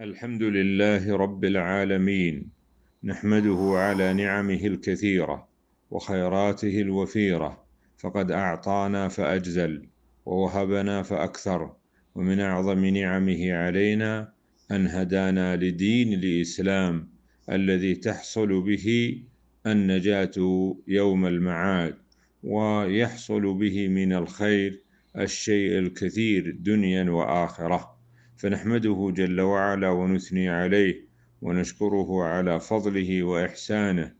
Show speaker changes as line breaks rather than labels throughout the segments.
الحمد لله رب العالمين نحمده على نعمه الكثيرة وخيراته الوفيرة فقد أعطانا فأجزل ووهبنا فأكثر ومن أعظم نعمه علينا أن هدانا لدين الإسلام الذي تحصل به النجاة يوم المعاد ويحصل به من الخير الشيء الكثير دنيا وآخره فنحمده جل وعلا ونثني عليه ونشكره على فضله واحسانه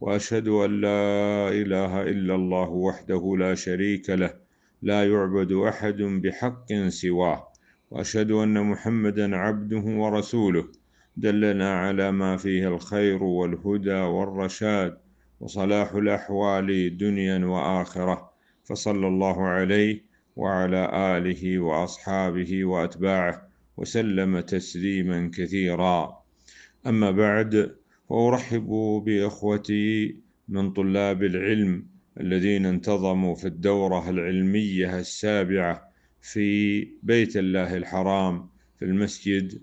واشهد ان لا اله الا الله وحده لا شريك له لا يعبد احد بحق سواه واشهد ان محمدا عبده ورسوله دلنا على ما فيه الخير والهدى والرشاد وصلاح الاحوال دنيا واخره فصلى الله عليه وعلى اله واصحابه واتباعه وسلم تسليما كثيرا أما بعد فأرحب بإخوتي من طلاب العلم الذين انتظموا في الدورة العلمية السابعة في بيت الله الحرام في المسجد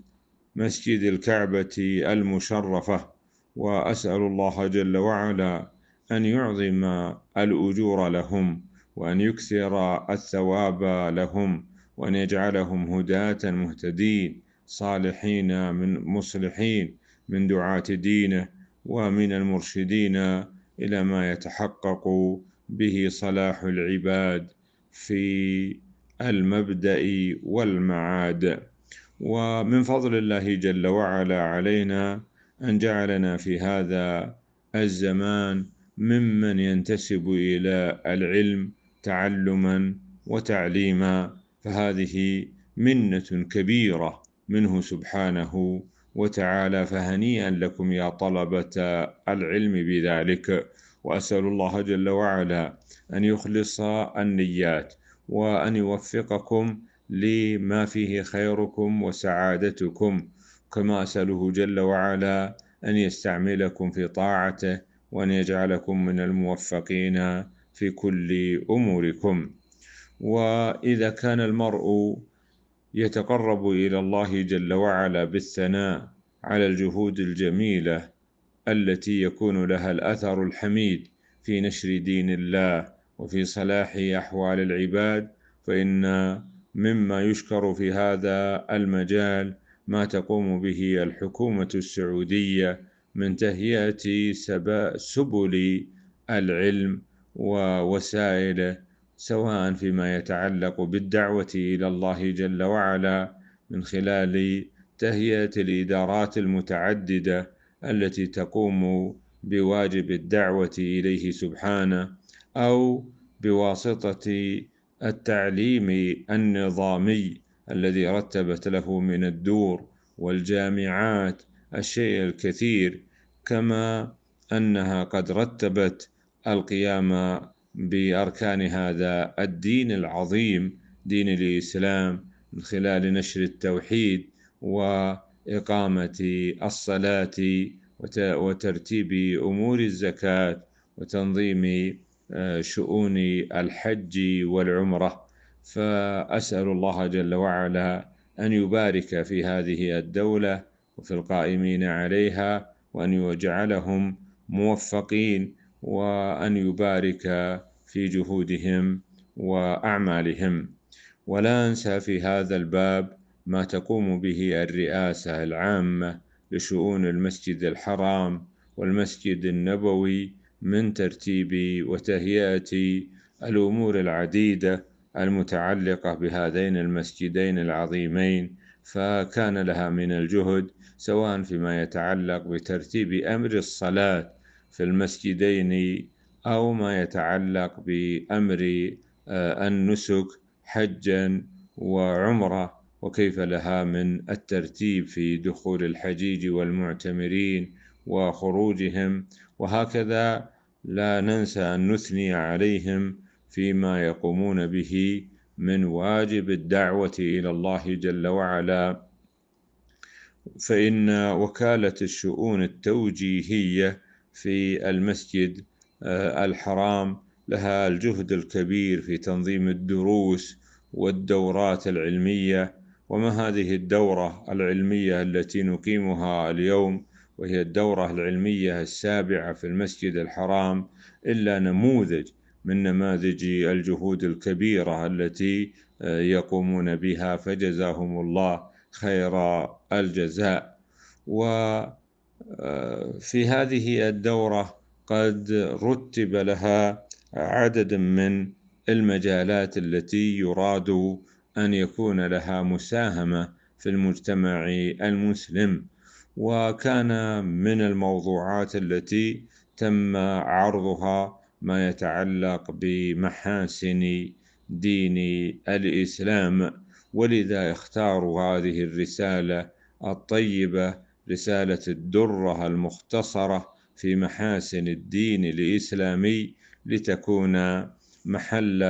مسجد الكعبة المشرفة وأسأل الله جل وعلا أن يعظم الأجور لهم وأن يكثر الثواب لهم وأن يجعلهم هداة مهتدين صالحين من مصلحين من دعاة دينه ومن المرشدين إلى ما يتحقق به صلاح العباد في المبدأ والمعاد ومن فضل الله جل وعلا علينا أن جعلنا في هذا الزمان ممن ينتسب إلى العلم تعلما وتعليما فهذه منة كبيرة منه سبحانه وتعالى فهنيئا لكم يا طلبة العلم بذلك وأسأل الله جل وعلا أن يخلص النيات وأن يوفقكم لما فيه خيركم وسعادتكم كما أسأله جل وعلا أن يستعملكم في طاعته وأن يجعلكم من الموفقين في كل أموركم واذا كان المرء يتقرب الى الله جل وعلا بالثناء على الجهود الجميله التي يكون لها الاثر الحميد في نشر دين الله وفي صلاح احوال العباد فان مما يشكر في هذا المجال ما تقوم به الحكومه السعوديه من تهيئه سبل العلم ووسائله سواء فيما يتعلق بالدعوة إلى الله جل وعلا من خلال تهيئة الإدارات المتعددة التي تقوم بواجب الدعوة إليه سبحانه أو بواسطة التعليم النظامي الذي رتبت له من الدور والجامعات الشيء الكثير كما أنها قد رتبت القيام باركان هذا الدين العظيم دين الاسلام من خلال نشر التوحيد واقامه الصلاه وترتيب امور الزكاه وتنظيم آه، شؤون الحج والعمره فاسال الله جل وعلا ان يبارك في هذه الدوله وفي القائمين عليها وان يجعلهم موفقين وأن يبارك في جهودهم وأعمالهم ولا أنسى في هذا الباب ما تقوم به الرئاسة العامة لشؤون المسجد الحرام والمسجد النبوي من ترتيب وتهيئة الأمور العديدة المتعلقة بهذين المسجدين العظيمين فكان لها من الجهد سواء فيما يتعلق بترتيب أمر الصلاة في المسجدين أو ما يتعلق بأمر آه، النسك حجا وعمرة وكيف لها من الترتيب في دخول الحجيج والمعتمرين وخروجهم وهكذا لا ننسى أن نثني عليهم فيما يقومون به من واجب الدعوة إلى الله جل وعلا فإن وكالة الشؤون التوجيهية في المسجد آه، الحرام لها الجهد الكبير في تنظيم الدروس والدورات العلميه وما هذه الدوره العلميه التي نقيمها اليوم وهي الدوره العلميه السابعه في المسجد الحرام الا نموذج من نماذج الجهود الكبيره التي آه، يقومون بها فجزاهم الله خير الجزاء و في هذه الدورة قد رتب لها عدد من المجالات التي يراد أن يكون لها مساهمة في المجتمع المسلم وكان من الموضوعات التي تم عرضها ما يتعلق بمحاسن دين الإسلام ولذا اختاروا هذه الرسالة الطيبة رسالة الدرة المختصرة في محاسن الدين الإسلامي لتكون محل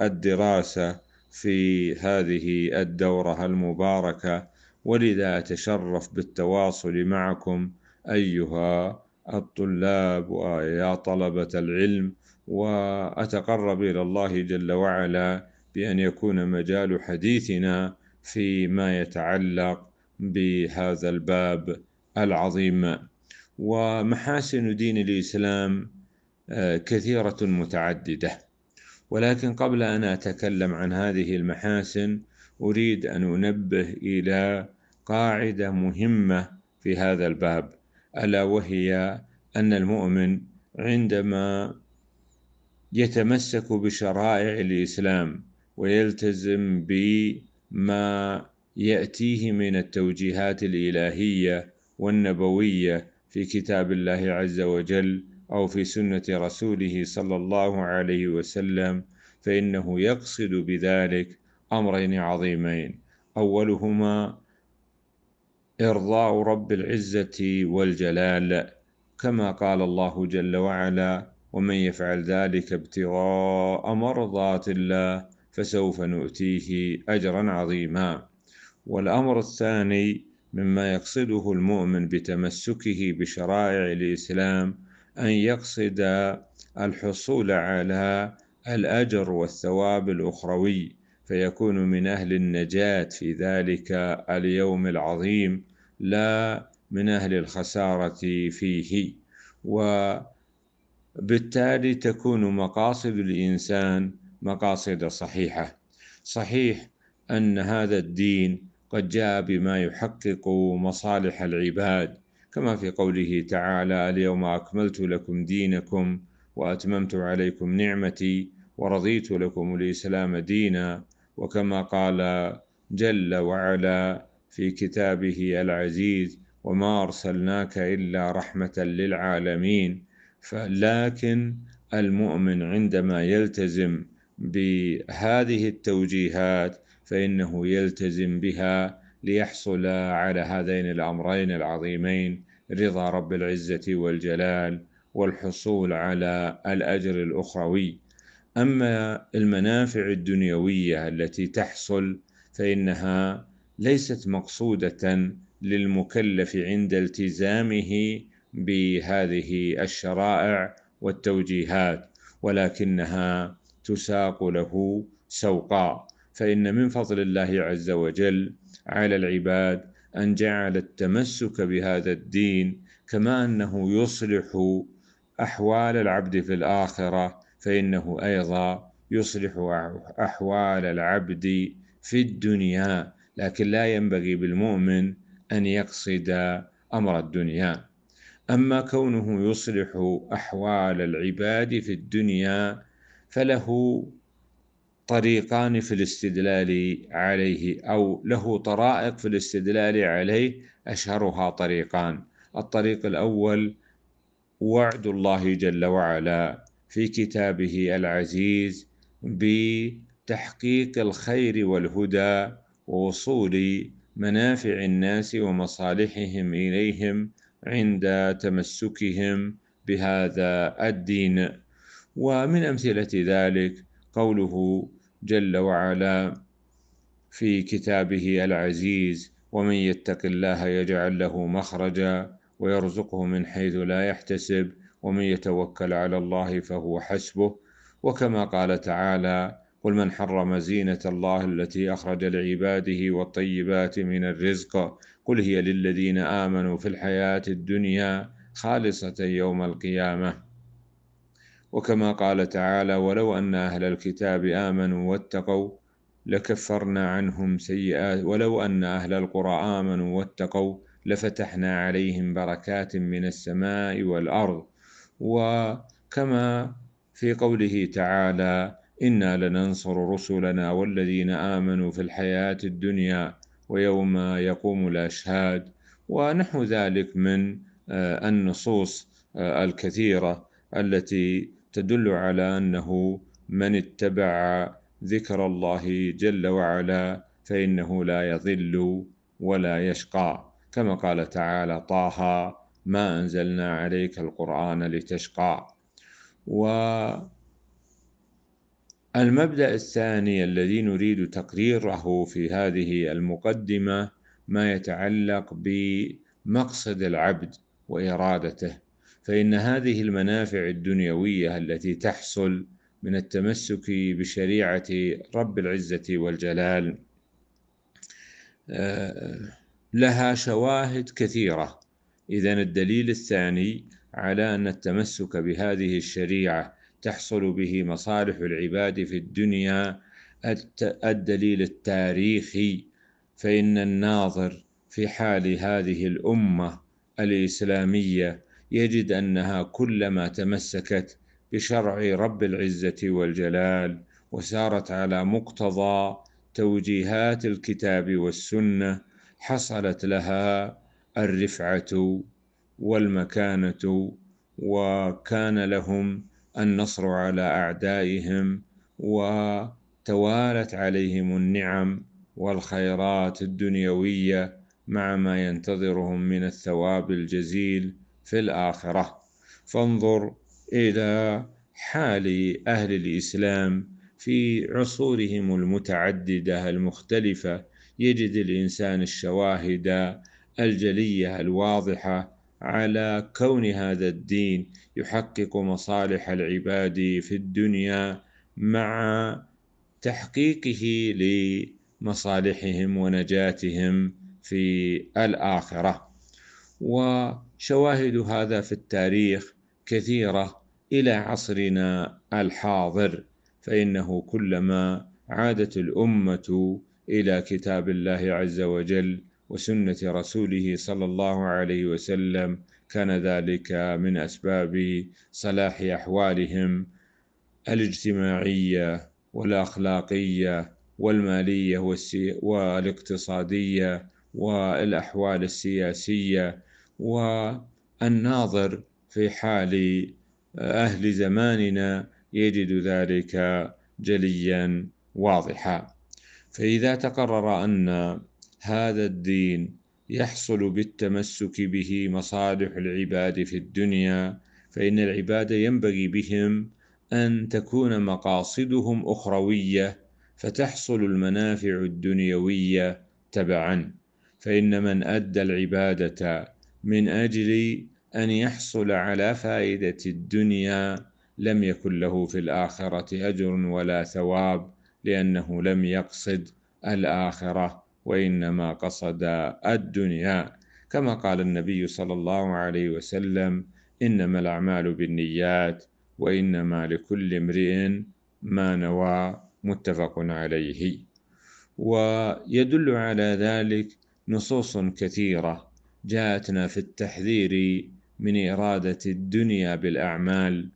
الدراسة في هذه الدورة المباركة ولذا أتشرف بالتواصل معكم أيها الطلاب ويا طلبة العلم وأتقرب إلى الله جل وعلا بأن يكون مجال حديثنا فيما يتعلق بهذا الباب العظيم ومحاسن دين الإسلام آه، كثيرة متعددة ولكن قبل أن أتكلم عن هذه المحاسن أريد أن أنبه إلى قاعدة مهمة في هذا الباب ألا وهي أن المؤمن عندما يتمسك بشرائع الإسلام ويلتزم بما يأتيه من التوجيهات الإلهية والنبوية في كتاب الله عز وجل أو في سنة رسوله صلى الله عليه وسلم فإنه يقصد بذلك أمرين عظيمين أولهما إرضاء رب العزة والجلال كما قال الله جل وعلا ومن يفعل ذلك ابتغاء مرضات الله فسوف نؤتيه أجرا عظيما والأمر الثاني مما يقصده المؤمن بتمسكه بشرائع الإسلام أن يقصد الحصول على الأجر والثواب الأخروي فيكون من أهل النجاة في ذلك اليوم العظيم لا من أهل الخسارة فيه وبالتالي تكون مقاصد الإنسان مقاصد صحيحة صحيح أن هذا الدين قد جاء بما يحقق مصالح العباد كما في قوله تعالى اليوم أكملت لكم دينكم وأتممت عليكم نعمتي ورضيت لكم الإسلام دينا وكما قال جل وعلا في كتابه العزيز وما أرسلناك إلا رحمة للعالمين فلكن المؤمن عندما يلتزم بهذه التوجيهات فإنه يلتزم بها ليحصل على هذين الأمرين العظيمين رضا رب العزة والجلال والحصول على الأجر الأخروي أما المنافع الدنيوية التي تحصل فإنها ليست مقصودة للمكلف عند التزامه بهذه الشرائع والتوجيهات ولكنها تساق له سوقا فإن من فضل الله عز وجل على العباد أن جعل التمسك بهذا الدين كما أنه يصلح أحوال العبد في الآخرة فإنه أيضا يصلح أحوال العبد في الدنيا لكن لا ينبغي بالمؤمن أن يقصد أمر الدنيا أما كونه يصلح أحوال العباد في الدنيا فله طريقان في الاستدلال عليه أو له طرائق في الاستدلال عليه أشهرها طريقان الطريق الأول وعد الله جل وعلا في كتابه العزيز بتحقيق الخير والهدى ووصول منافع الناس ومصالحهم إليهم عند تمسكهم بهذا الدين ومن أمثلة ذلك قوله جل وعلا في كتابه العزيز ومن يتق الله يجعل له مخرجا ويرزقه من حيث لا يحتسب ومن يتوكل على الله فهو حسبه وكما قال تعالى قل من حرم زينة الله التي أخرج لعباده والطيبات من الرزق قل هي للذين آمنوا في الحياة الدنيا خالصة يوم القيامة وكما قال تعالى ولو أن أهل الكتاب آمنوا واتقوا لكفرنا عنهم سيئات ولو أن أهل القرى آمنوا واتقوا لفتحنا عليهم بركات من السماء والأرض وكما في قوله تعالى إنا لننصر رسلنا والذين آمنوا في الحياة الدنيا ويوم يقوم الأشهاد ونحو ذلك من آه، النصوص آه، الكثيرة التي تدل على أنه من اتبع ذكر الله جل وعلا فإنه لا يضل ولا يشقى كما قال تعالى طه ما أنزلنا عليك القرآن لتشقى والمبدأ الثاني الذي نريد تقريره في هذه المقدمة ما يتعلق بمقصد العبد وإرادته فإن هذه المنافع الدنيوية التي تحصل من التمسك بشريعة رب العزة والجلال آه، لها شواهد كثيرة إذا الدليل الثاني على أن التمسك بهذه الشريعة تحصل به مصالح العباد في الدنيا الدليل التاريخي فإن الناظر في حال هذه الأمة الإسلامية يجد أنها كلما تمسكت بشرع رب العزة والجلال وسارت على مقتضى توجيهات الكتاب والسنة حصلت لها الرفعة والمكانة وكان لهم النصر على أعدائهم وتوالت عليهم النعم والخيرات الدنيوية مع ما ينتظرهم من الثواب الجزيل في الآخرة فانظر إلى حال أهل الإسلام في عصورهم المتعددة المختلفة يجد الإنسان الشواهد الجلية الواضحة على كون هذا الدين يحقق مصالح العباد في الدنيا مع تحقيقه لمصالحهم ونجاتهم في الآخرة و شواهد هذا في التاريخ كثيرة إلى عصرنا الحاضر فإنه كلما عادت الأمة إلى كتاب الله عز وجل وسنة رسوله صلى الله عليه وسلم كان ذلك من أسباب صلاح أحوالهم الاجتماعية والأخلاقية والمالية والاقتصادية والأحوال السياسية والناظر في حال أهل زماننا يجد ذلك جليا واضحا فإذا تقرر أن هذا الدين يحصل بالتمسك به مصالح العباد في الدنيا فإن العباد ينبغي بهم أن تكون مقاصدهم أخروية فتحصل المنافع الدنيوية تبعا فإن من أدى العبادة من أجل أن يحصل على فائدة الدنيا لم يكن له في الآخرة أجر ولا ثواب لأنه لم يقصد الآخرة وإنما قصد الدنيا كما قال النبي صلى الله عليه وسلم إنما الأعمال بالنيات وإنما لكل امرئ ما نوى متفق عليه ويدل على ذلك نصوص كثيرة جاءتنا في التحذير من إرادة الدنيا بالأعمال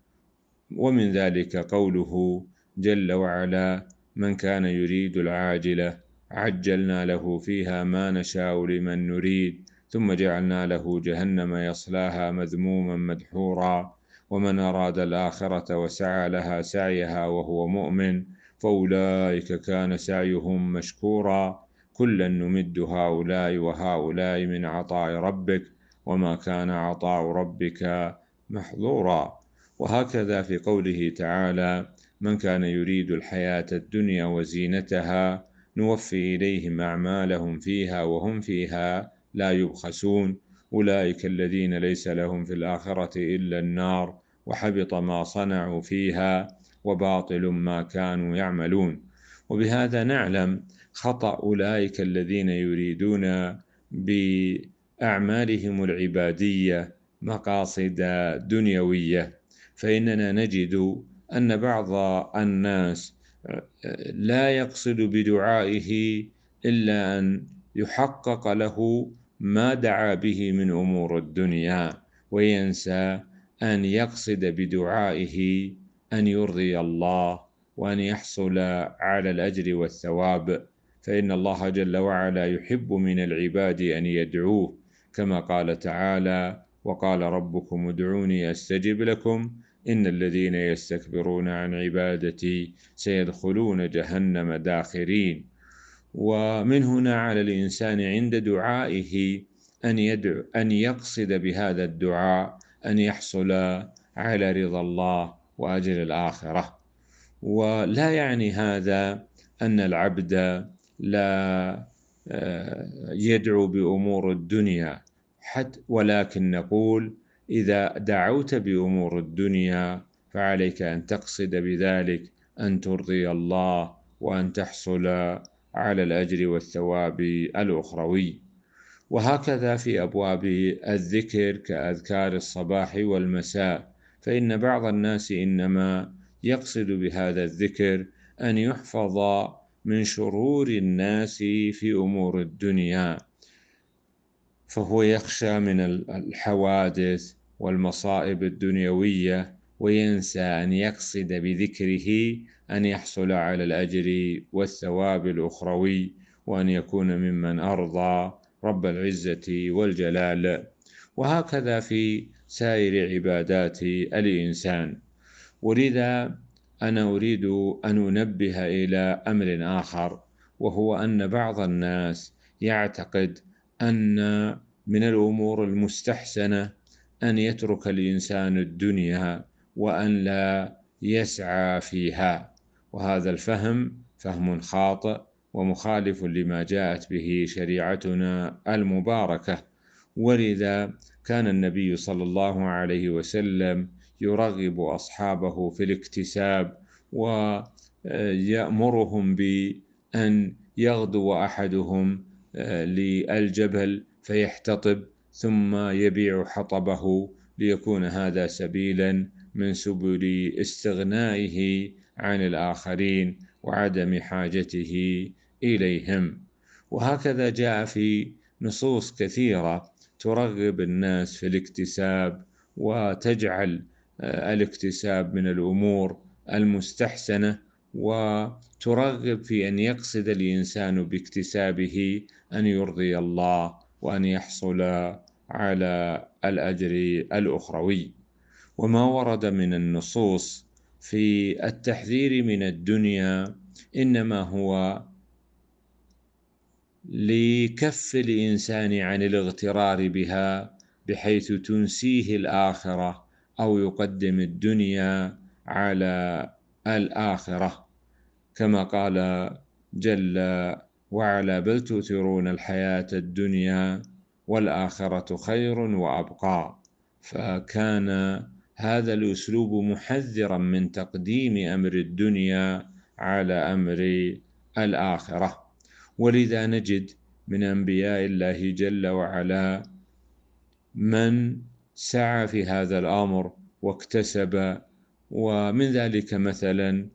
ومن ذلك قوله جل وعلا من كان يريد العاجلة عجلنا له فيها ما نشاء لمن نريد ثم جعلنا له جهنم يصلاها مذموما مدحورا ومن أراد الآخرة وسعى لها سعيها وهو مؤمن فأولئك كان سعيهم مشكورا كلا نمد هؤلاء وهؤلاء من عطاء ربك وما كان عطاء ربك محظورا وهكذا في قوله تعالى من كان يريد الحياة الدنيا وزينتها نوفي إليهم أعمالهم فيها وهم فيها لا يبخسون أولئك الذين ليس لهم في الآخرة إلا النار وحبط ما صنعوا فيها وباطل ما كانوا يعملون وبهذا نعلم خطأ أولئك الذين يريدون بأعمالهم العبادية مقاصد دنيوية فإننا نجد أن بعض الناس لا يقصد بدعائه إلا أن يحقق له ما دعا به من أمور الدنيا وينسى أن يقصد بدعائه أن يرضي الله وأن يحصل على الأجر والثواب فإن الله جل وعلا يحب من العباد أن يدعوه كما قال تعالى وقال ربكم ادعوني أستجب لكم إن الذين يستكبرون عن عبادتي سيدخلون جهنم داخرين ومن هنا على الإنسان عند دعائه أن, يدعو أن يقصد بهذا الدعاء أن يحصل على رضا الله وأجل الآخرة ولا يعني هذا أن العبد لا آه، يدعو بأمور الدنيا حتى ولكن نقول إذا دعوت بأمور الدنيا فعليك أن تقصد بذلك أن ترضي الله وأن تحصل على الأجر والثواب الأخروي وهكذا في أبواب الذكر كأذكار الصباح والمساء فإن بعض الناس إنما يقصد بهذا الذكر أن يحفظ من شرور الناس في أمور الدنيا فهو يخشى من الحوادث والمصائب الدنيوية وينسى أن يقصد بذكره أن يحصل على الأجر والثواب الأخروي وأن يكون ممن أرضى رب العزة والجلال وهكذا في سائر عبادات الإنسان ولذا أنا أريد أن أنبه إلى أمر آخر وهو أن بعض الناس يعتقد أن من الأمور المستحسنة أن يترك الإنسان الدنيا وأن لا يسعى فيها وهذا الفهم فهم خاطئ ومخالف لما جاءت به شريعتنا المباركة ولذا كان النبي صلى الله عليه وسلم يرغب أصحابه في الاكتساب ويأمرهم بأن يغدو أحدهم آه، للجبل فيحتطب ثم يبيع حطبه ليكون هذا سبيلا من سبل استغنائه عن الآخرين وعدم حاجته إليهم وهكذا جاء في نصوص كثيرة ترغب الناس في الاكتساب وتجعل آه، الاكتساب من الامور المستحسنه وترغب في ان يقصد الانسان باكتسابه ان يرضي الله وان يحصل على الاجر الاخروي وما ورد من النصوص في التحذير من الدنيا انما هو لكف الانسان عن الاغترار بها بحيث تنسيه الاخره أو يقدم الدنيا على الآخرة كما قال جل وعلا بل تؤثرون الحياة الدنيا والآخرة خير وأبقى فكان هذا الأسلوب محذرا من تقديم أمر الدنيا على أمر الآخرة ولذا نجد من أنبياء الله جل وعلا من سعى في هذا الامر واكتسب ومن ذلك مثلا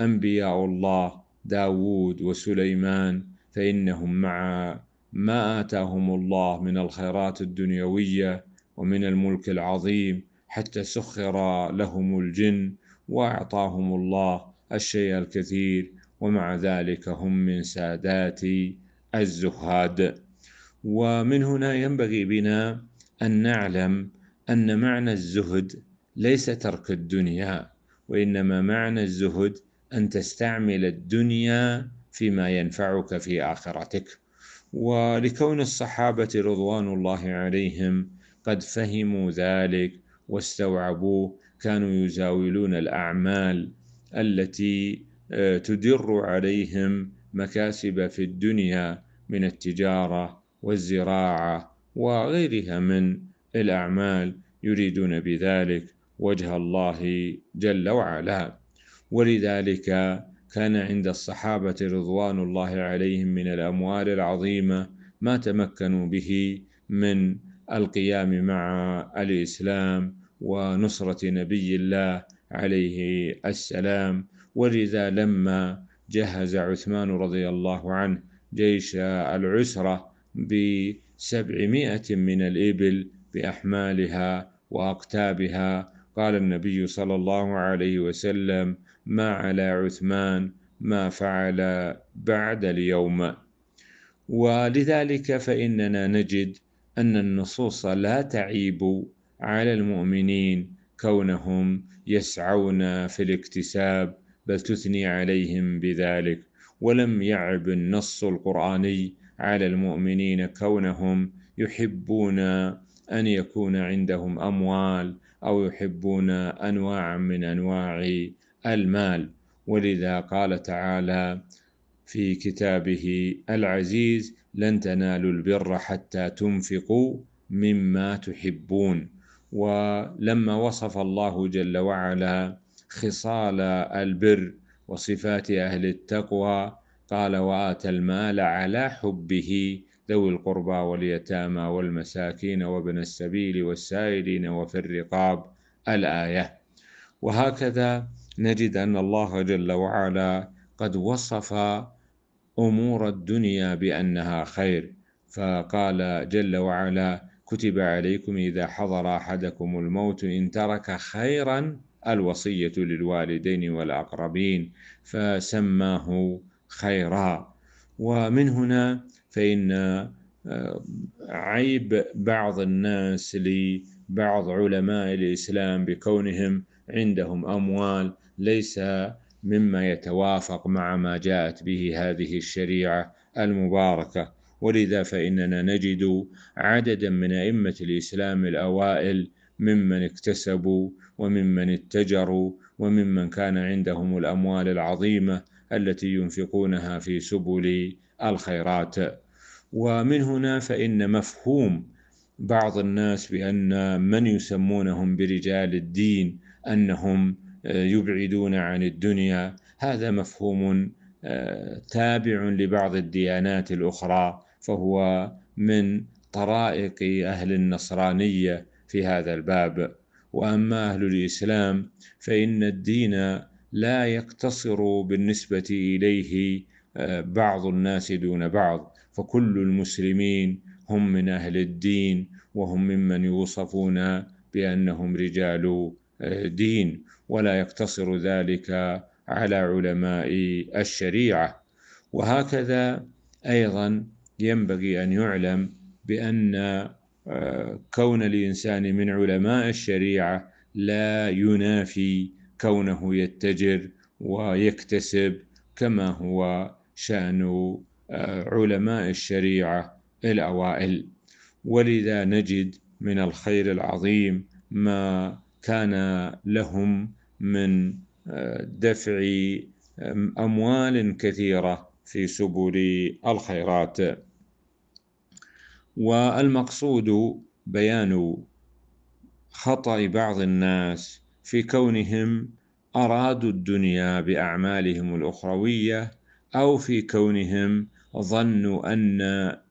انبياء الله داوود وسليمان فانهم مع ما اتاهم الله من الخيرات الدنيويه ومن الملك العظيم حتى سخر لهم الجن واعطاهم الله الشيء الكثير ومع ذلك هم من سادات الزهاد ومن هنا ينبغي بنا ان نعلم أن معنى الزهد ليس ترك الدنيا وإنما معنى الزهد أن تستعمل الدنيا فيما ينفعك في آخرتك ولكون الصحابة رضوان الله عليهم قد فهموا ذلك واستوعبوه كانوا يزاولون الأعمال التي آه، تدر عليهم مكاسب في الدنيا من التجارة والزراعة وغيرها من الأعمال يريدون بذلك وجه الله جل وعلا ولذلك كان عند الصحابة رضوان الله عليهم من الأموال العظيمة ما تمكنوا به من القيام مع الإسلام ونصرة نبي الله عليه السلام ولذا لما جهز عثمان رضي الله عنه جيش العسرة بسبعمائة من الإبل بأحمالها وأقتابها قال النبي صلى الله عليه وسلم ما على عثمان ما فعل بعد اليوم ولذلك فإننا نجد أن النصوص لا تعيب على المؤمنين كونهم يسعون في الاكتساب بل تثني عليهم بذلك ولم يعب النص القرآني على المؤمنين كونهم يحبون أن يكون عندهم أموال أو يحبون أنواعا من أنواع المال ولذا قال تعالى في كتابه العزيز لن تنالوا البر حتى تنفقوا مما تحبون ولما وصف الله جل وعلا خصال البر وصفات أهل التقوى قال وآتى المال على حبه ذوي القربى واليتامى والمساكين وابن السبيل والسائلين وفي الرقاب الآية وهكذا نجد أن الله جل وعلا قد وصف أمور الدنيا بأنها خير فقال جل وعلا كتب عليكم إذا حضر أحدكم الموت إن ترك خيرا الوصية للوالدين والأقربين فسماه خيرا ومن هنا فإن آه، عيب بعض الناس لبعض علماء الإسلام بكونهم عندهم أموال ليس مما يتوافق مع ما جاءت به هذه الشريعة المباركة ولذا فإننا نجد عددا من أئمة الإسلام الأوائل ممن اكتسبوا وممن اتجروا وممن كان عندهم الأموال العظيمة التي ينفقونها في سبل الخيرات ومن هنا فإن مفهوم بعض الناس بأن من يسمونهم برجال الدين أنهم آه، يبعدون عن الدنيا هذا مفهوم آه، تابع لبعض الديانات الأخرى فهو من طرائق أهل النصرانية في هذا الباب وأما أهل الإسلام فإن الدين لا يقتصر بالنسبة إليه آه، بعض الناس دون بعض فكل المسلمين هم من أهل الدين وهم ممن يوصفون بأنهم رجال آه، دين ولا يقتصر ذلك على علماء الشريعة وهكذا أيضا ينبغي أن يعلم بأن آه، كون الإنسان من علماء الشريعة لا ينافي كونه يتجر ويكتسب كما هو شأن علماء الشريعة الأوائل ولذا نجد من الخير العظيم ما كان لهم من آه، دفع آه، أموال كثيرة في سبل الخيرات والمقصود بيان خطأ بعض الناس في كونهم أرادوا الدنيا بأعمالهم الأخروية أو في كونهم ظنوا أن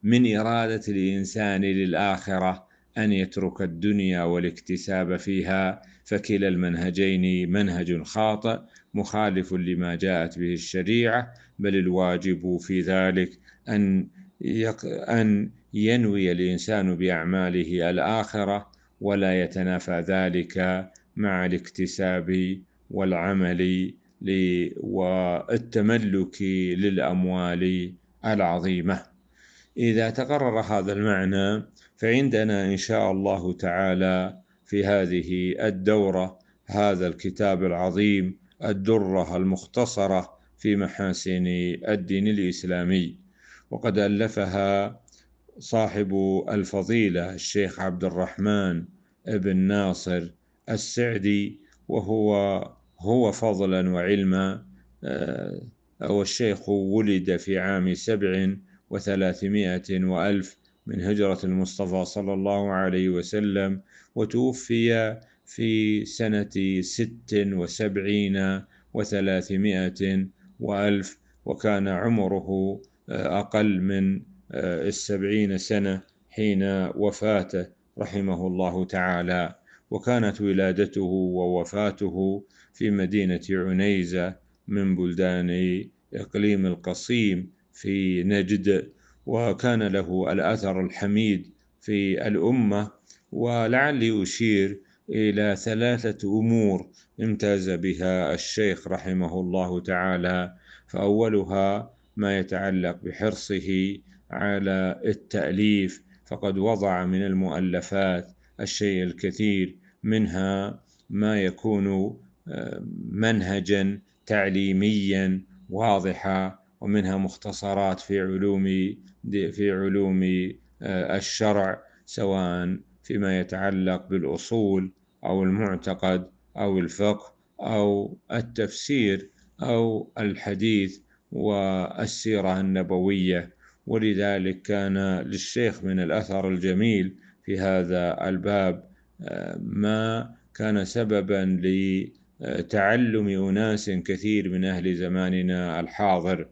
من إرادة الإنسان للآخرة أن يترك الدنيا والاكتساب فيها فكلا المنهجين منهج خاطئ مخالف لما جاءت به الشريعة بل الواجب في ذلك أن يق... أن ينوي الإنسان بأعماله الآخرة ولا يتنافى ذلك مع الاكتساب والعمل والتملك للأموال العظيمة إذا تقرر هذا المعنى فعندنا إن شاء الله تعالى في هذه الدورة هذا الكتاب العظيم الدرة المختصرة في محاسن الدين الإسلامي وقد ألفها صاحب الفضيلة الشيخ عبد الرحمن بن ناصر السعدي وهو هو فضلا وعلما آه، والشيخ ولد في عام سبع وثلاثمائة وألف من هجرة المصطفى صلى الله عليه وسلم وتوفي في سنة ست وسبعين وثلاثمائة وألف وكان عمره أقل من السبعين سنة حين وفاته رحمه الله تعالى وكانت ولادته ووفاته في مدينة عنيزة من بلدان إقليم القصيم في نجد وكان له الأثر الحميد في الأمة ولعلي أشير إلى ثلاثة أمور امتاز بها الشيخ رحمه الله تعالى فأولها ما يتعلق بحرصه على التأليف فقد وضع من المؤلفات الشيء الكثير منها ما يكون آه، منهجا تعليميا واضحه ومنها مختصرات في علوم في علوم آه، الشرع سواء فيما يتعلق بالاصول او المعتقد او الفقه او التفسير او الحديث والسيره النبويه ولذلك كان للشيخ من الاثر الجميل في هذا الباب آه، ما كان سببا لي تعلم أناس كثير من أهل زماننا الحاضر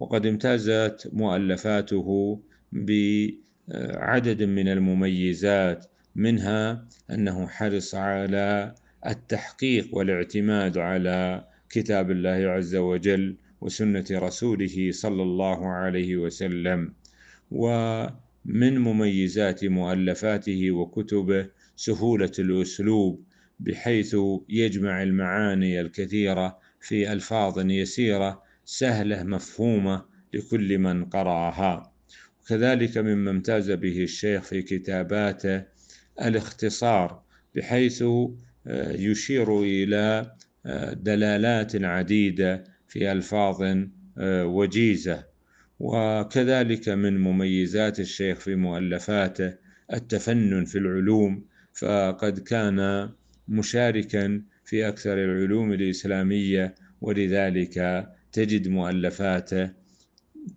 وقد امتازت مؤلفاته بعدد من المميزات منها أنه حرص على التحقيق والاعتماد على كتاب الله عز وجل وسنة رسوله صلى الله عليه وسلم ومن مميزات مؤلفاته وكتبه سهولة الأسلوب بحيث يجمع المعاني الكثيرة في ألفاظ يسيرة سهلة مفهومة لكل من قرأها وكذلك مما امتاز به الشيخ في كتاباته الاختصار بحيث آه، يشير إلى آه، دلالات عديدة في ألفاظ آه، وجيزة وكذلك من مميزات الشيخ في مؤلفاته التفنن في العلوم فقد كان مشاركا في أكثر العلوم الإسلامية ولذلك تجد مؤلفاته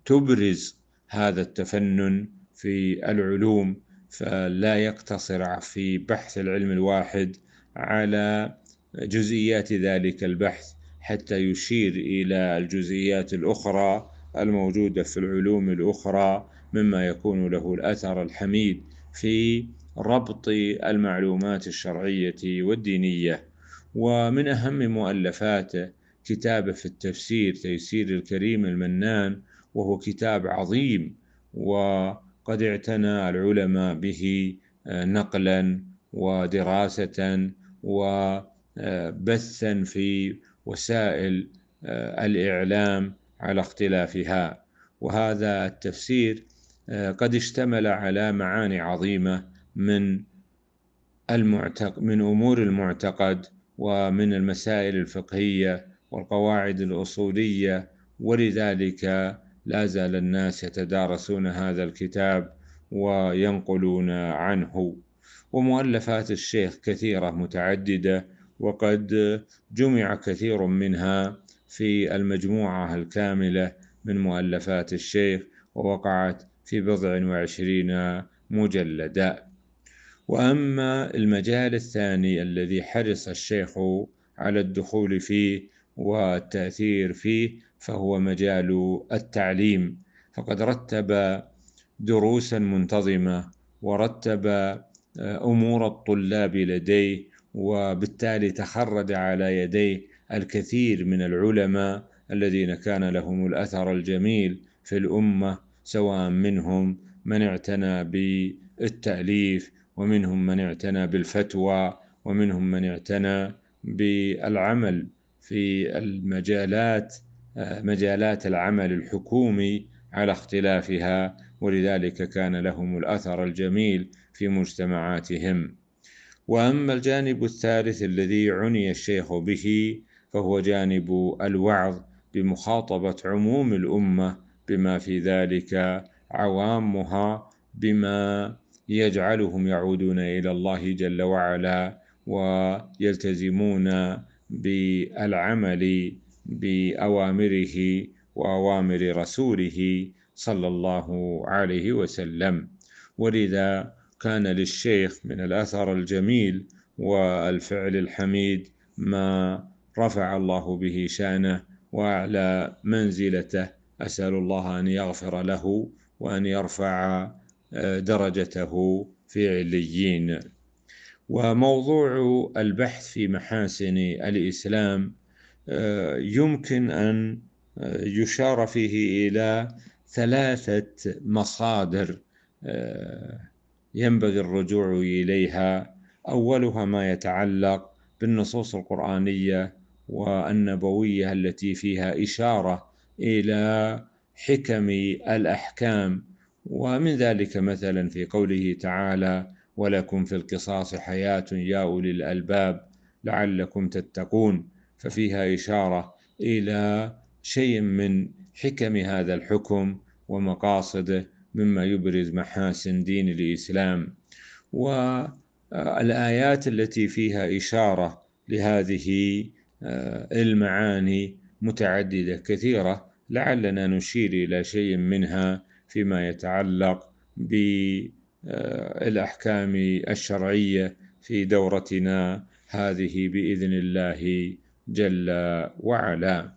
تبرز هذا التفنن في العلوم فلا يقتصر في بحث العلم الواحد على جزئيات ذلك البحث حتى يشير إلى الجزئيات الأخرى الموجودة في العلوم الأخرى مما يكون له الأثر الحميد في ربط المعلومات الشرعية والدينية ومن أهم مؤلفاته كتابه في التفسير تيسير الكريم المنان وهو كتاب عظيم وقد اعتنى العلماء به آه، نقلا ودراسة وبثا آه، في وسائل آه، الإعلام على اختلافها وهذا التفسير قد اشتمل على معاني عظيمة من المعتق من أمور المعتقد ومن المسائل الفقهية والقواعد الأصولية ولذلك لا زال الناس يتدارسون هذا الكتاب وينقلون عنه ومؤلفات الشيخ كثيرة متعددة وقد جمع كثير منها في المجموعة الكاملة من مؤلفات الشيخ ووقعت في بضع وعشرين مجلدا وأما المجال الثاني الذي حرص الشيخ على الدخول فيه والتأثير فيه فهو مجال التعليم فقد رتب دروسا منتظمة ورتب آه، أمور الطلاب لديه وبالتالي تخرج على يديه الكثير من العلماء الذين كان لهم الأثر الجميل في الأمة سواء منهم من اعتنى بالتأليف ومنهم من اعتنى بالفتوى ومنهم من اعتنى بالعمل في المجالات مجالات العمل الحكومي على اختلافها ولذلك كان لهم الاثر الجميل في مجتمعاتهم واما الجانب الثالث الذي عني الشيخ به فهو جانب الوعظ بمخاطبه عموم الامه بما في ذلك عوامها بما يجعلهم يعودون إلى الله جل وعلا ويلتزمون بالعمل بأوامره وأوامر رسوله صلى الله عليه وسلم ولذا كان للشيخ من الأثر الجميل والفعل الحميد ما رفع الله به شانه وأعلى منزلته أسأل الله أن يغفر له وأن يرفع درجته في عليين وموضوع البحث في محاسن الإسلام آه، يمكن أن آه، يشار فيه إلى ثلاثة مصادر آه، ينبغي الرجوع إليها أولها ما يتعلق بالنصوص القرآنية والنبوية التي فيها إشارة إلى حكم الأحكام ومن ذلك مثلا في قوله تعالى ولكم في القصاص حياة يا أولي الألباب لعلكم تتقون ففيها إشارة إلى شيء من حكم هذا الحكم ومقاصده مما يبرز محاسن دين الإسلام والآيات التي فيها إشارة لهذه آه، المعاني متعددة كثيرة لعلنا نشير إلى شيء منها فيما يتعلق بالاحكام آه، الشرعيه في دورتنا هذه باذن الله جل وعلا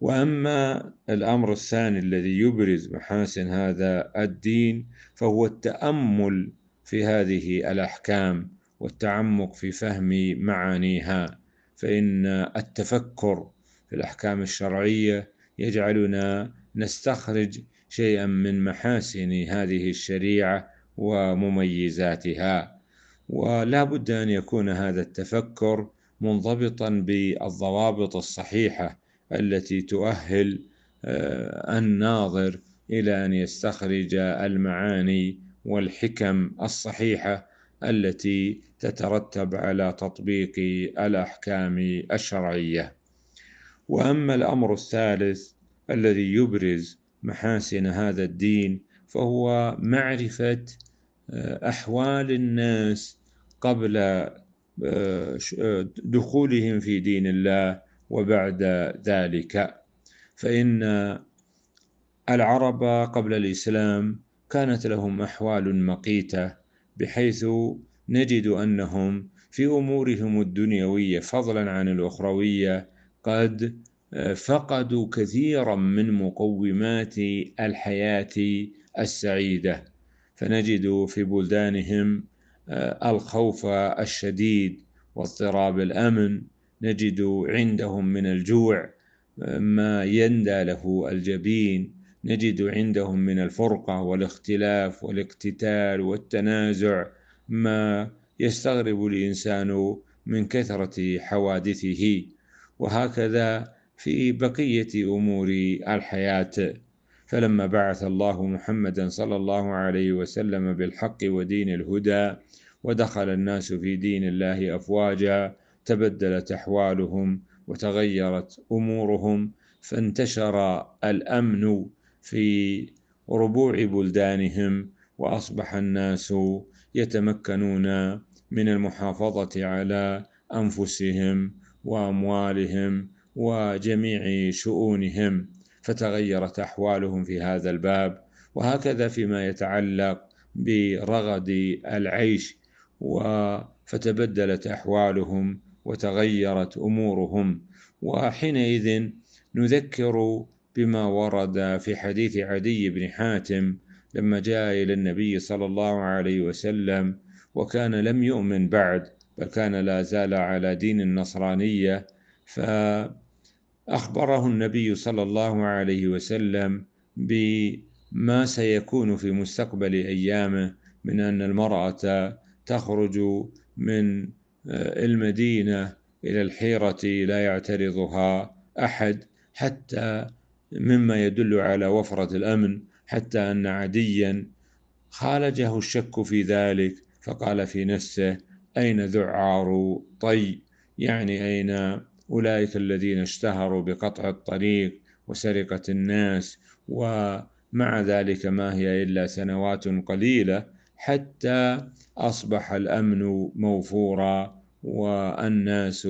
واما الامر الثاني الذي يبرز محاسن هذا الدين فهو التامل في هذه الاحكام والتعمق في فهم معانيها فان التفكر في الاحكام الشرعيه يجعلنا نستخرج شيئا من محاسن هذه الشريعة ومميزاتها ولا بد أن يكون هذا التفكر منضبطا بالضوابط الصحيحة التي تؤهل آه، الناظر إلى أن يستخرج المعاني والحكم الصحيحة التي تترتب على تطبيق الأحكام الشرعية وأما الأمر الثالث الذي يبرز محاسن هذا الدين فهو معرفة آه، أحوال الناس قبل آه، آه، دخولهم في دين الله وبعد ذلك فإن العرب قبل الإسلام كانت لهم أحوال مقيتة بحيث نجد أنهم في أمورهم الدنيوية فضلا عن الأخروية قد فقدوا كثيرا من مقومات الحياة السعيدة فنجد في بلدانهم آه، الخوف الشديد واضطراب الأمن نجد عندهم من الجوع آه، ما يندى له الجبين نجد عندهم من الفرقة والاختلاف والاقتتال والتنازع ما يستغرب الإنسان من كثرة حوادثه وهكذا في بقية أمور الحياة فلما بعث الله محمدا صلى الله عليه وسلم بالحق ودين الهدى ودخل الناس في دين الله أفواجا تبدلت أحوالهم وتغيرت أمورهم فانتشر الأمن في ربوع بلدانهم وأصبح الناس يتمكنون من المحافظة على أنفسهم وأموالهم وجميع شؤونهم فتغيرت احوالهم في هذا الباب وهكذا فيما يتعلق برغد العيش فتبدلت احوالهم وتغيرت امورهم وحينئذ نذكر بما ورد في حديث عدي بن حاتم لما جاء الى النبي صلى الله عليه وسلم وكان لم يؤمن بعد بل كان لا زال على دين النصرانيه ف أخبره النبي صلى الله عليه وسلم بما سيكون في مستقبل أيامه من أن المرأة تخرج من آه، المدينة إلى الحيرة لا يعترضها أحد حتى مما يدل على وفرة الأمن حتى أن عديا خالجه الشك في ذلك فقال في نفسه أين ذعار طي يعني أين أولئك الذين اشتهروا بقطع الطريق وسرقة الناس ومع ذلك ما هي إلا سنوات قليلة حتى أصبح الأمن موفورا والناس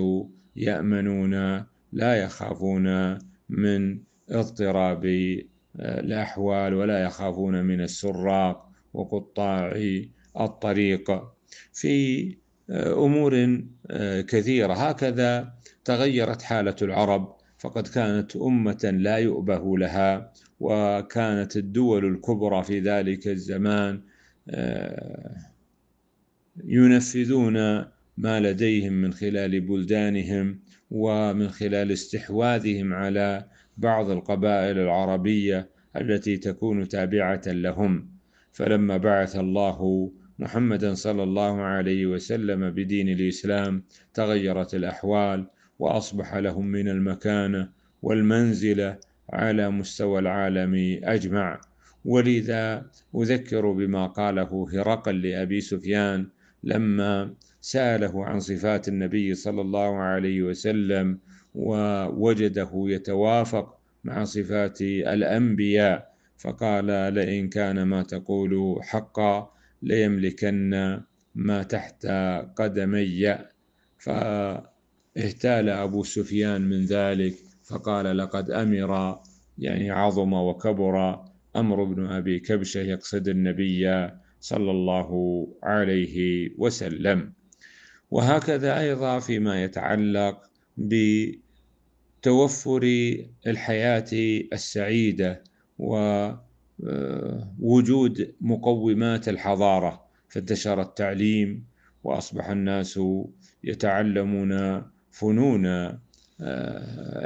يأمنون لا يخافون من اضطراب آه، الأحوال ولا يخافون من السراق وقطاع الطريق في آه، أمور آه، كثيرة هكذا تغيرت حالة العرب فقد كانت أمة لا يؤبه لها وكانت الدول الكبرى في ذلك الزمان آه، ينفذون ما لديهم من خلال بلدانهم ومن خلال استحواذهم على بعض القبائل العربية التي تكون تابعة لهم فلما بعث الله محمدا صلى الله عليه وسلم بدين الإسلام تغيرت الأحوال وأصبح لهم من المكانة والمنزلة على مستوى العالم أجمع ولذا أذكر بما قاله هرقل لأبي سفيان لما سأله عن صفات النبي صلى الله عليه وسلم ووجده يتوافق مع صفات الأنبياء فقال لئن كان ما تقول حقا ليملكن ما تحت قدمي ف اهتال أبو سفيان من ذلك فقال لقد أمر يعني عظم وكبر أمر بن أبي كبشة يقصد النبي صلى الله عليه وسلم وهكذا أيضا فيما يتعلق بتوفر الحياة السعيدة ووجود مقومات الحضارة فانتشر التعليم وأصبح الناس يتعلمون فنون آه،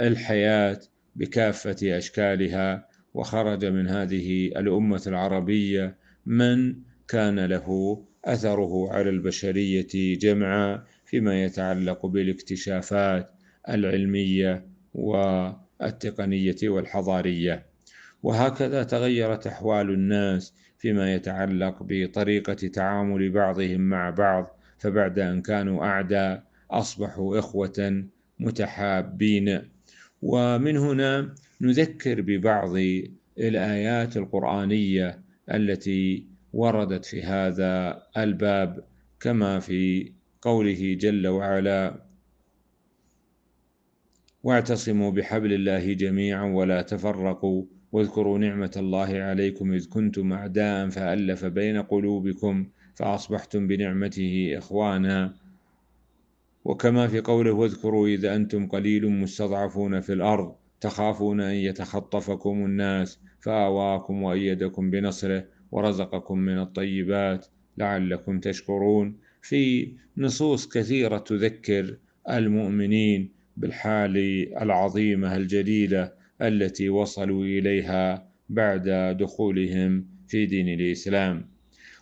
الحياة بكافة أشكالها وخرج من هذه الأمة العربية من كان له أثره على البشرية جمعاء فيما يتعلق بالاكتشافات العلمية والتقنية والحضارية وهكذا تغيرت أحوال الناس فيما يتعلق بطريقة تعامل بعضهم مع بعض فبعد أن كانوا أعداء أصبحوا إخوة متحابين ومن هنا نذكر ببعض الآيات القرآنية التي وردت في هذا الباب كما في قوله جل وعلا واعتصموا بحبل الله جميعا ولا تفرقوا واذكروا نعمة الله عليكم إذ كنتم أعداء فألف بين قلوبكم فأصبحتم بنعمته إخوانا وكما في قوله واذكروا إذا أنتم قليل مستضعفون في الأرض تخافون أن يتخطفكم الناس فآواكم وأيدكم بنصره ورزقكم من الطيبات لعلكم تشكرون في نصوص كثيرة تذكر المؤمنين بالحال العظيمة الجليلة التي وصلوا إليها بعد دخولهم في دين الإسلام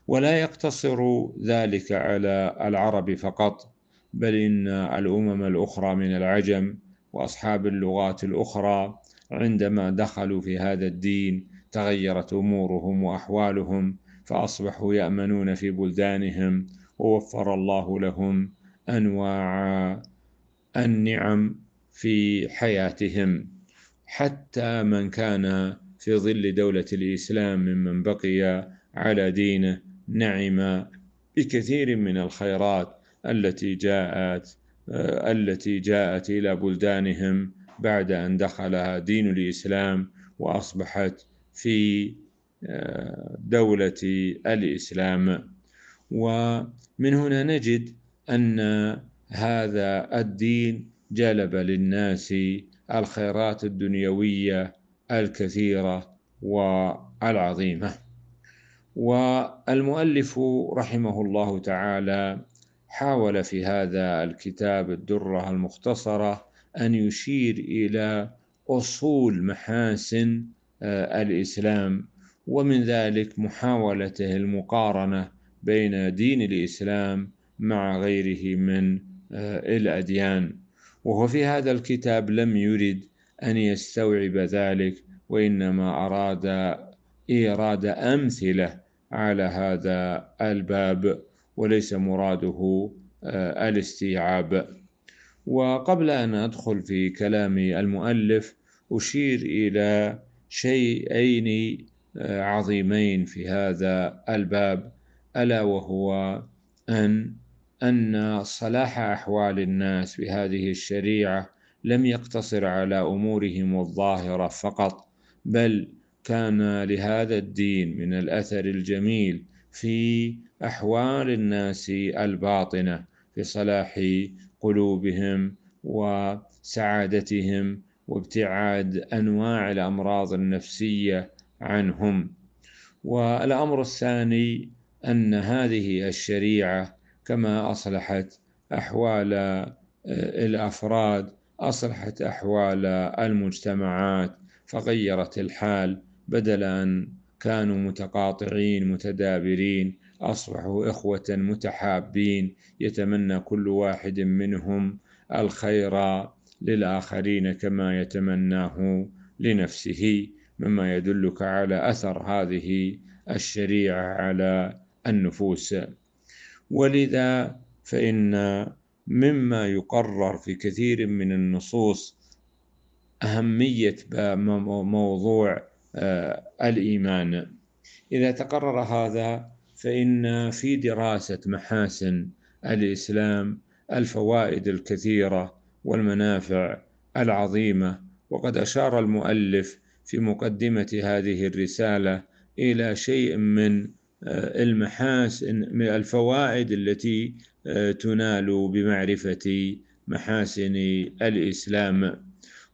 ولا يقتصر ذلك على العرب فقط بل إن الأمم الأخرى من العجم وأصحاب اللغات الأخرى عندما دخلوا في هذا الدين تغيرت أمورهم وأحوالهم فأصبحوا يأمنون في بلدانهم ووفر الله لهم أنواع النعم في حياتهم حتى من كان في ظل دولة الإسلام ممن بقي على دينه نعم بكثير من الخيرات التي جاءت آه، التي جاءت إلى بلدانهم بعد أن دخلها دين الإسلام وأصبحت في آه، دولة الإسلام ومن هنا نجد أن هذا الدين جلب للناس الخيرات الدنيوية الكثيرة والعظيمة والمؤلف رحمه الله تعالى حاول في هذا الكتاب الدرة المختصرة أن يشير إلى أصول محاسن آه، الإسلام ومن ذلك محاولته المقارنة بين دين الإسلام مع غيره من آه، الأديان وهو في هذا الكتاب لم يرد أن يستوعب ذلك وإنما أراد إيراد أمثلة على هذا الباب وليس مراده آه، الاستيعاب وقبل أن أدخل في كلام المؤلف أشير إلى شيئين آه، عظيمين في هذا الباب ألا وهو أن أن صلاح أحوال الناس بهذه الشريعة لم يقتصر على أمورهم الظاهرة فقط بل كان لهذا الدين من الأثر الجميل في أحوال الناس الباطنة في صلاح قلوبهم وسعادتهم وابتعاد أنواع الأمراض النفسية عنهم والأمر الثاني أن هذه الشريعة كما أصلحت أحوال آه، الأفراد أصلحت أحوال المجتمعات فغيرت الحال بدل أن كانوا متقاطعين متدابرين أصبحوا إخوة متحابين يتمنى كل واحد منهم الخير للآخرين كما يتمناه لنفسه مما يدلك على أثر هذه الشريعة على النفوس ولذا فإن مما يقرر في كثير من النصوص أهمية موضوع آه، الإيمان إذا تقرر هذا فإن في دراسة محاسن الإسلام الفوائد الكثيرة والمنافع العظيمة وقد أشار المؤلف في مقدمة هذه الرسالة إلى شيء من آه، المحاسن من الفوائد التي آه، تنال بمعرفة محاسن الإسلام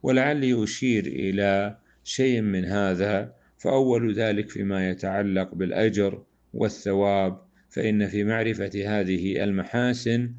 ولعلي أشير إلى شيء من هذا فأول ذلك فيما يتعلق بالأجر والثواب فإن في معرفة هذه المحاسن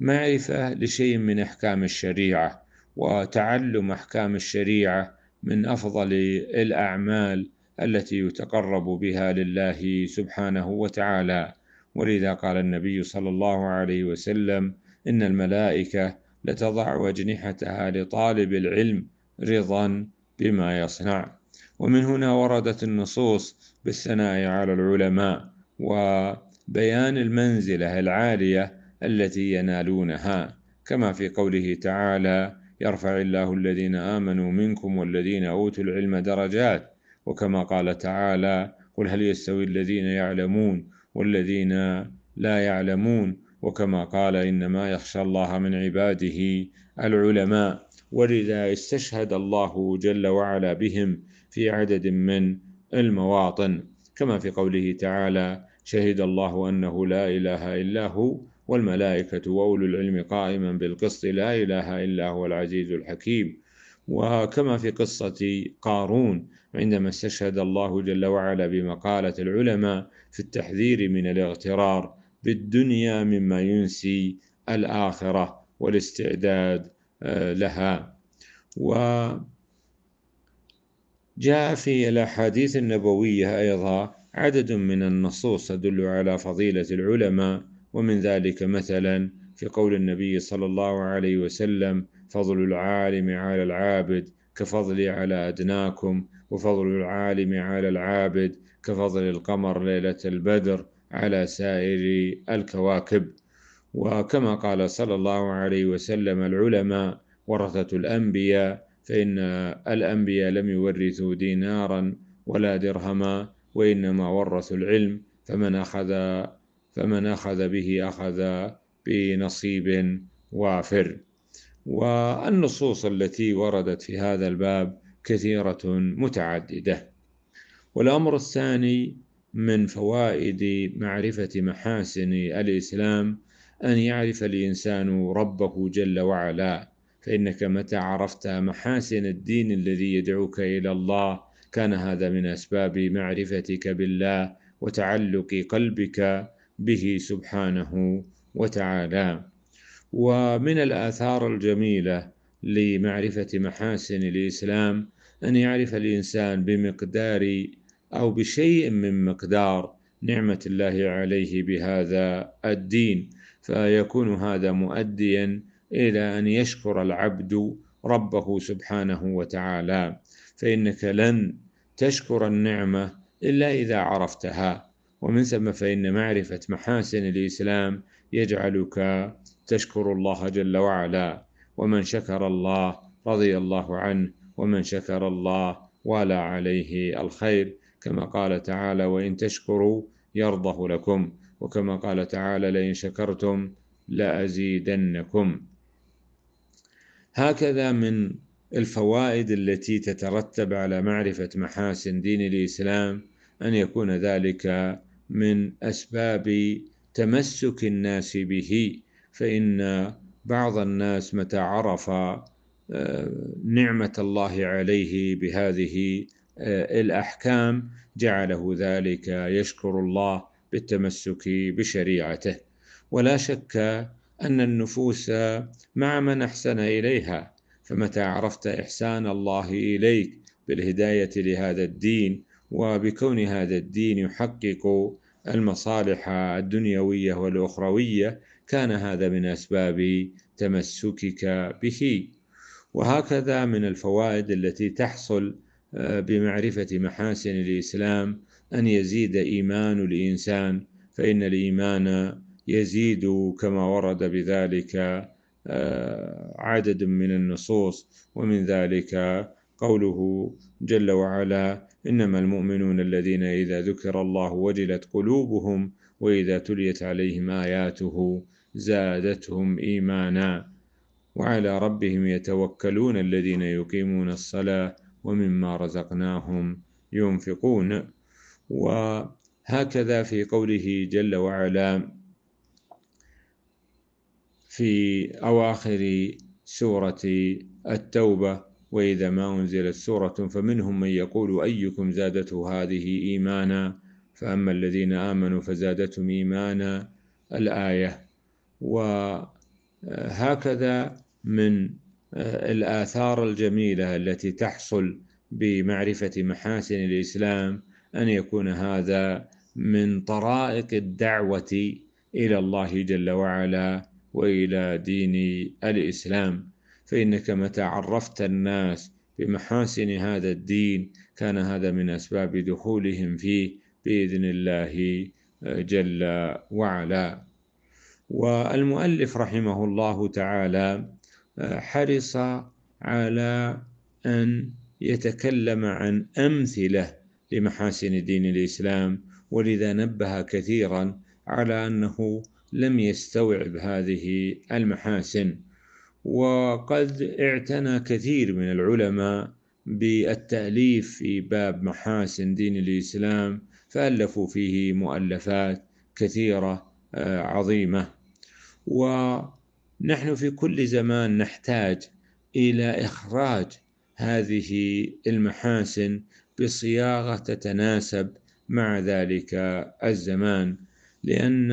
معرفة لشيء من أحكام الشريعة وتعلم أحكام الشريعة من أفضل الأعمال التي يتقرب بها لله سبحانه وتعالى ولذا قال النبي صلى الله عليه وسلم إن الملائكة لتضع أجنحتها لطالب العلم رضا بما يصنع ومن هنا وردت النصوص بالثناء على العلماء وبيان المنزلة العالية التي ينالونها كما في قوله تعالى يرفع الله الذين آمنوا منكم والذين أوتوا العلم درجات وكما قال تعالى قل هل يستوي الذين يعلمون والذين لا يعلمون وكما قال إنما يخشى الله من عباده العلماء ولذا استشهد الله جل وعلا بهم في عدد من المواطن كما في قوله تعالى شهد الله أنه لا إله إلا هو والملائكة وأولو العلم قائما بالقسط لا إله إلا هو العزيز الحكيم وكما في قصة قارون عندما استشهد الله جل وعلا بمقالة العلماء في التحذير من الاغترار بالدنيا مما ينسي الآخرة والاستعداد آه، لها وجاء في الأحاديث النبوية أيضا عدد من النصوص تدل على فضيلة العلماء ومن ذلك مثلا في قول النبي صلى الله عليه وسلم فضل العالم على العابد كفضلي على أدناكم وفضل العالم على العابد كفضل القمر ليلة البدر على سائر الكواكب وكما قال صلى الله عليه وسلم العلماء ورثة الأنبياء فإن الأنبياء لم يورثوا دينارا ولا درهما وإنما ورثوا العلم فمن أخذ فمن أخذ به أخذ بنصيب وافر والنصوص التي وردت في هذا الباب كثيرة متعددة والأمر الثاني من فوائد معرفة محاسن الإسلام أن يعرف الإنسان ربه جل وعلا فإنك متى عرفت محاسن الدين الذي يدعوك إلى الله كان هذا من أسباب معرفتك بالله وتعلق قلبك به سبحانه وتعالى ومن الآثار الجميلة لمعرفة محاسن الإسلام أن يعرف الإنسان بمقدار أو بشيء من مقدار نعمة الله عليه بهذا الدين فيكون هذا مؤديا الى ان يشكر العبد ربه سبحانه وتعالى فانك لن تشكر النعمه الا اذا عرفتها ومن ثم فان معرفه محاسن الاسلام يجعلك تشكر الله جل وعلا ومن شكر الله رضي الله عنه ومن شكر الله والى عليه الخير كما قال تعالى وان تشكروا يرضه لكم وكما قال تعالى لئن شكرتم لأزيدنكم هكذا من الفوائد التي تترتب على معرفة محاسن دين الإسلام أن يكون ذلك من أسباب تمسك الناس به فإن بعض الناس متى عرف آه، نعمة الله عليه بهذه آه، الأحكام جعله ذلك يشكر الله بالتمسك بشريعته ولا شك ان النفوس مع من احسن اليها فمتى عرفت احسان الله اليك بالهدايه لهذا الدين وبكون هذا الدين يحقق المصالح الدنيويه والاخرويه كان هذا من اسباب تمسكك به وهكذا من الفوائد التي تحصل آه، بمعرفه محاسن الاسلام أن يزيد إيمان الإنسان فإن الإيمان يزيد كما ورد بذلك آه، عدد من النصوص ومن ذلك قوله جل وعلا إنما المؤمنون الذين إذا ذكر الله وجلت قلوبهم وإذا تليت عليهم آياته زادتهم إيمانا وعلى ربهم يتوكلون الذين يقيمون الصلاة ومما رزقناهم ينفقون وهكذا في قوله جل وعلا في أواخر سورة التوبة وإذا ما أنزلت سورة فمنهم من يقول أيكم زادته هذه إيمانا فأما الذين آمنوا فزادتهم إيمانا الآية وهكذا من الآثار الجميلة التي تحصل بمعرفة محاسن الإسلام أن يكون هذا من طرائق الدعوة إلى الله جل وعلا وإلى دين الإسلام فإنك متى عرفت الناس بمحاسن هذا الدين كان هذا من أسباب دخولهم فيه بإذن الله آه، جل وعلا والمؤلف رحمه الله تعالى آه، حرص على أن يتكلم عن أمثلة لمحاسن دين الإسلام ولذا نبه كثيرا على أنه لم يستوعب هذه المحاسن وقد اعتنى كثير من العلماء بالتأليف في باب محاسن دين الإسلام فألفوا فيه مؤلفات كثيرة آه، عظيمة ونحن في كل زمان نحتاج إلى إخراج هذه المحاسن بصياغة تتناسب مع ذلك الزمان لأن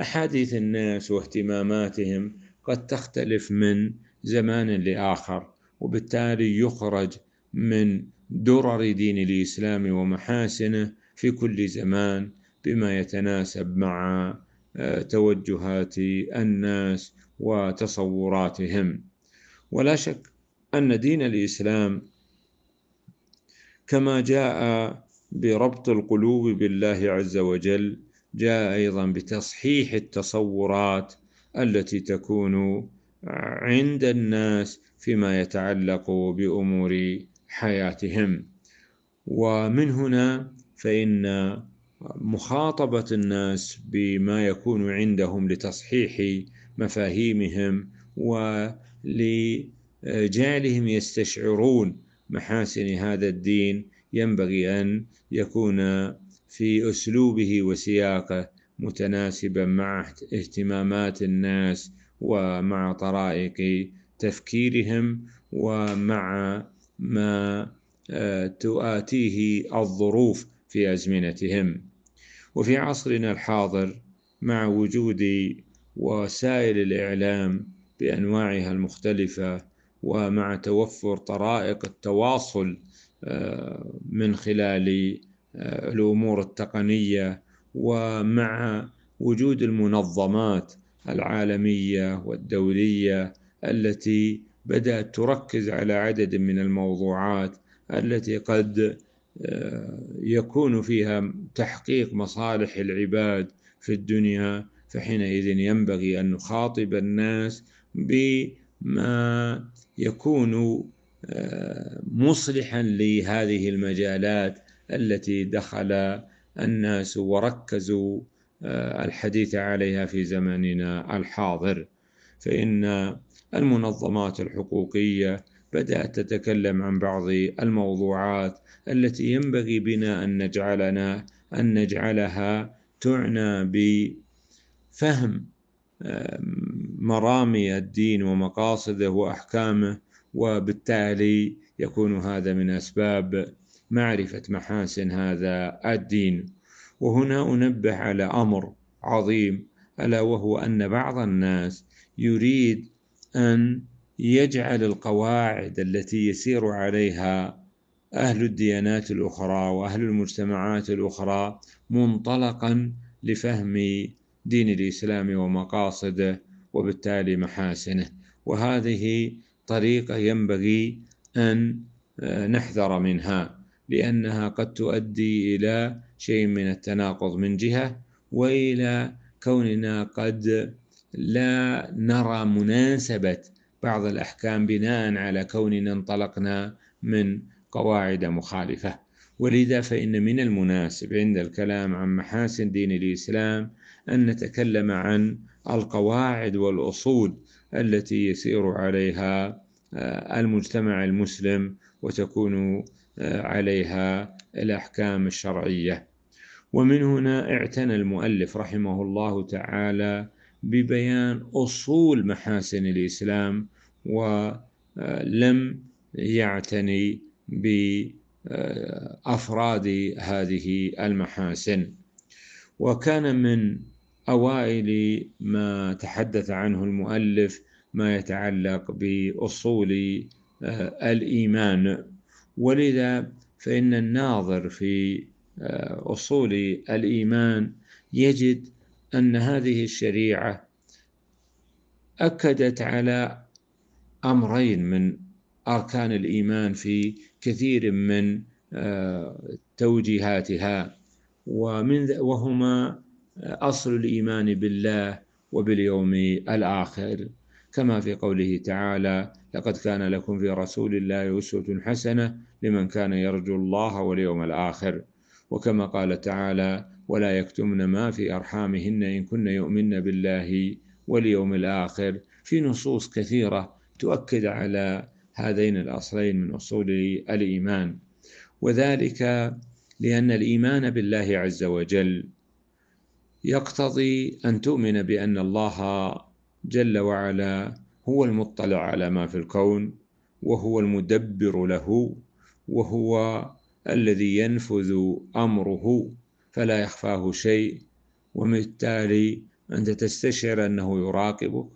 أحاديث الناس واهتماماتهم قد تختلف من زمان لآخر وبالتالي يخرج من درر دين الإسلام ومحاسنه في كل زمان بما يتناسب مع آه، توجهات الناس وتصوراتهم ولا شك أن دين الإسلام كما جاء بربط القلوب بالله عز وجل جاء ايضا بتصحيح التصورات التي تكون عند الناس فيما يتعلق بامور حياتهم ومن هنا فان مخاطبه الناس بما يكون عندهم لتصحيح مفاهيمهم ولجعلهم يستشعرون محاسن هذا الدين ينبغي أن يكون في أسلوبه وسياقه متناسبا مع اهتمامات الناس ومع طرائق تفكيرهم ومع ما آه، تؤاتيه الظروف في أزمنتهم وفي عصرنا الحاضر مع وجود وسائل الإعلام بأنواعها المختلفة ومع توفر طرائق التواصل آه، من خلال آه، الامور التقنيه ومع وجود المنظمات العالميه والدوليه التي بدات تركز على عدد من الموضوعات التي قد آه، يكون فيها تحقيق مصالح العباد في الدنيا فحينئذ ينبغي ان نخاطب الناس بما يكون آه، مصلحا لهذه المجالات التي دخل الناس وركزوا آه، الحديث عليها في زماننا الحاضر فإن المنظمات الحقوقية بدأت تتكلم عن بعض الموضوعات التي ينبغي بنا أن نجعلنا أن نجعلها تعنى بفهم مرامي الدين ومقاصده واحكامه وبالتالي يكون هذا من اسباب معرفه محاسن هذا الدين وهنا انبه على امر عظيم الا وهو ان بعض الناس يريد ان يجعل القواعد التي يسير عليها اهل الديانات الاخرى واهل المجتمعات الاخرى منطلقا لفهم دين الإسلام ومقاصده وبالتالي محاسنه وهذه طريقة ينبغي أن آه، نحذر منها لأنها قد تؤدي إلى شيء من التناقض من جهة وإلى كوننا قد لا نرى مناسبة بعض الأحكام بناء على كوننا انطلقنا من قواعد مخالفة ولذا فإن من المناسب عند الكلام عن محاسن دين الإسلام أن نتكلم عن القواعد والأصول التي يسير عليها آه، المجتمع المسلم وتكون آه، عليها الأحكام الشرعية ومن هنا اعتنى المؤلف رحمه الله تعالى ببيان أصول محاسن الإسلام ولم آه، يعتني ب آه، أفراد هذه المحاسن وكان من أوائل ما تحدث عنه المؤلف ما يتعلق بأصول آه، الإيمان ولذا فإن الناظر في آه، أصول الإيمان يجد أن هذه الشريعة أكدت على أمرين من أركان الإيمان في كثير من آه، توجيهاتها ومن وهما آه، أصل الإيمان بالله وباليوم الآخر كما في قوله تعالى لقد كان لكم في رسول الله أسوة حسنة لمن كان يرجو الله واليوم الآخر وكما قال تعالى ولا يكتمن ما في أرحامهن إن كن يؤمن بالله واليوم الآخر في نصوص كثيرة تؤكد على هذين الأصلين من أصول الإيمان وذلك لأن الإيمان بالله عز وجل يقتضي أن تؤمن بأن الله جل وعلا هو المطلع على ما في الكون وهو المدبر له وهو الذي ينفذ امره فلا يخفاه شيء وبالتالي انت تستشعر انه يراقبك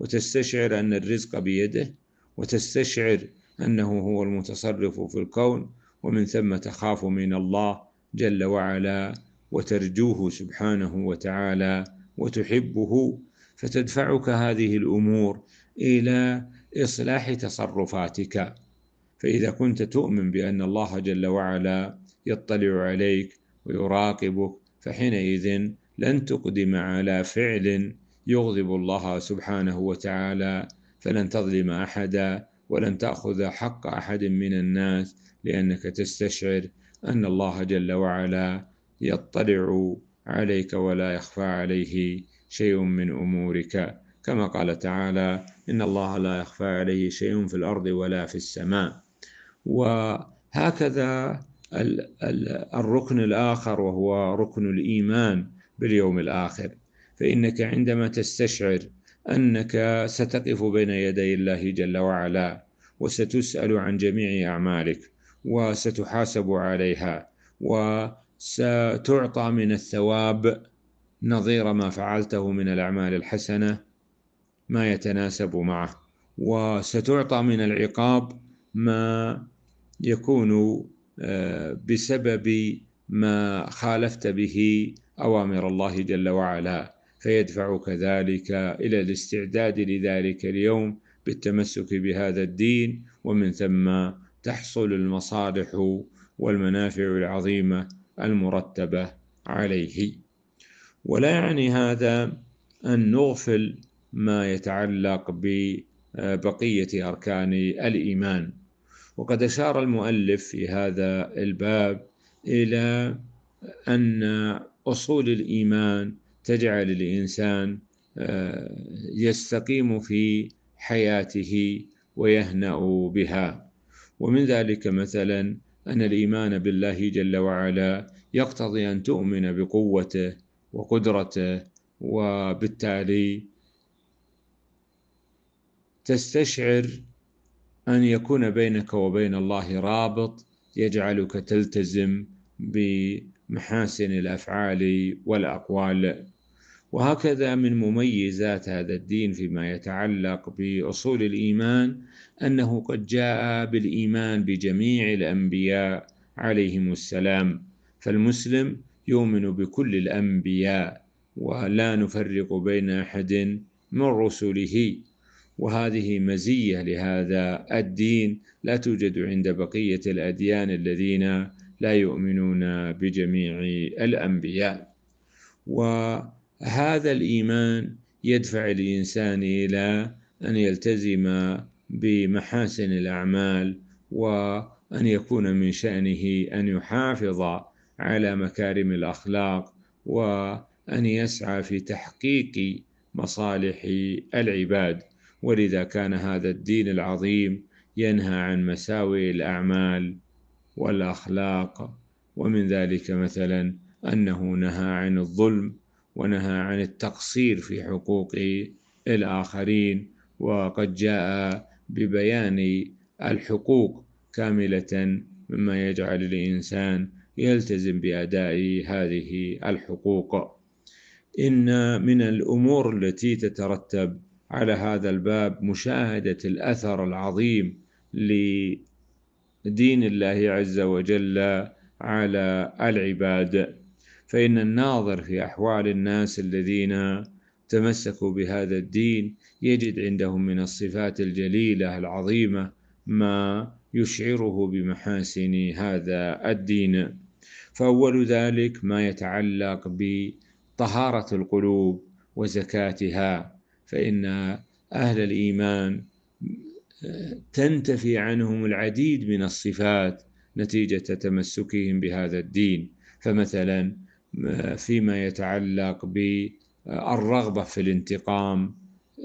وتستشعر ان الرزق بيده وتستشعر أنه هو المتصرف في الكون ومن ثم تخاف من الله جل وعلا وترجوه سبحانه وتعالى وتحبه فتدفعك هذه الأمور إلى إصلاح تصرفاتك فإذا كنت تؤمن بأن الله جل وعلا يطلع عليك ويراقبك فحينئذ لن تقدم على فعل يغضب الله سبحانه وتعالى فلن تظلم أحدا ولن تأخذ حق أحد من الناس لأنك تستشعر أن الله جل وعلا يطلع عليك ولا يخفى عليه شيء من أمورك كما قال تعالى إن الله لا يخفى عليه شيء في الأرض ولا في السماء وهكذا الركن الآخر وهو ركن الإيمان باليوم الآخر فإنك عندما تستشعر أنك ستقف بين يدي الله جل وعلا وستسأل عن جميع أعمالك وستحاسب عليها وستعطى من الثواب نظير ما فعلته من الأعمال الحسنة ما يتناسب معه وستعطى من العقاب ما يكون آه، بسبب ما خالفت به أوامر الله جل وعلا فيدفعك ذلك إلى الاستعداد لذلك اليوم بالتمسك بهذا الدين ومن ثم تحصل المصالح والمنافع العظيمة المرتبة عليه ولا يعني هذا أن نغفل ما يتعلق ببقية أركان الإيمان وقد أشار المؤلف في هذا الباب إلى أن أصول الإيمان تجعل الإنسان آه، يستقيم في حياته ويهنأ بها ومن ذلك مثلا أن الإيمان بالله جل وعلا يقتضي أن تؤمن بقوته وقدرته وبالتالي تستشعر أن يكون بينك وبين الله رابط يجعلك تلتزم بمحاسن الأفعال والأقوال وهكذا من مميزات هذا الدين فيما يتعلق باصول الايمان انه قد جاء بالايمان بجميع الانبياء عليهم السلام فالمسلم يؤمن بكل الانبياء ولا نفرق بين احد من رسله وهذه مزيه لهذا الدين لا توجد عند بقيه الاديان الذين لا يؤمنون بجميع الانبياء و هذا الإيمان يدفع الإنسان إلى أن يلتزم بمحاسن الأعمال وأن يكون من شأنه أن يحافظ على مكارم الأخلاق وأن يسعى في تحقيق مصالح العباد ولذا كان هذا الدين العظيم ينهى عن مساوئ الأعمال والأخلاق ومن ذلك مثلا أنه نهى عن الظلم ونهى عن التقصير في حقوق الآخرين وقد جاء ببيان الحقوق كاملة مما يجعل الإنسان يلتزم بأداء هذه الحقوق إن من الأمور التي تترتب على هذا الباب مشاهدة الأثر العظيم لدين الله عز وجل على العباد فإن الناظر في أحوال الناس الذين تمسكوا بهذا الدين يجد عندهم من الصفات الجليلة العظيمة ما يشعره بمحاسن هذا الدين فأول ذلك ما يتعلق بطهارة القلوب وزكاتها فإن أهل الإيمان تنتفي عنهم العديد من الصفات نتيجة تمسكهم بهذا الدين فمثلا فيما يتعلق بالرغبة في الانتقام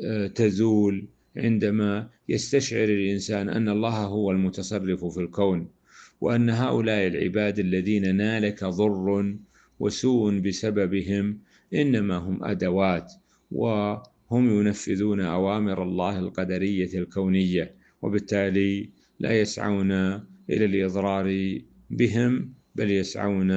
آه، تزول عندما يستشعر الإنسان أن الله هو المتصرف في الكون وأن هؤلاء العباد الذين نالك ضر وسوء بسببهم إنما هم أدوات وهم ينفذون أوامر الله القدرية الكونية وبالتالي لا يسعون إلى الإضرار بهم بل يسعون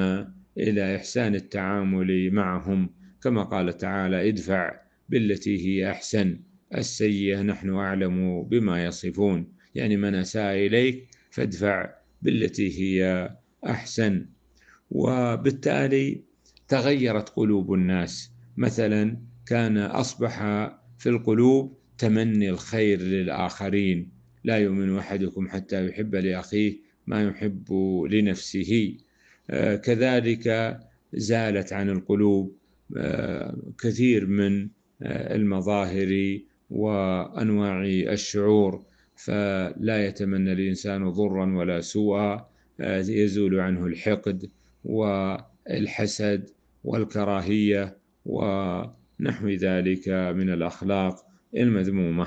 إلى إحسان التعامل معهم كما قال تعالى ادفع بالتي هي أحسن السيئة نحن أعلم بما يصفون يعني من أساء إليك فادفع بالتي هي أحسن وبالتالي تغيرت قلوب الناس مثلا كان أصبح في القلوب تمني الخير للآخرين لا يؤمن أحدكم حتى يحب لأخيه ما يحب لنفسه كذلك زالت عن القلوب آه، كثير من آه، المظاهر وانواع الشعور فلا يتمنى الانسان ضرا ولا سوءا آه، يزول عنه الحقد والحسد والكراهيه ونحو ذلك من الاخلاق المذمومه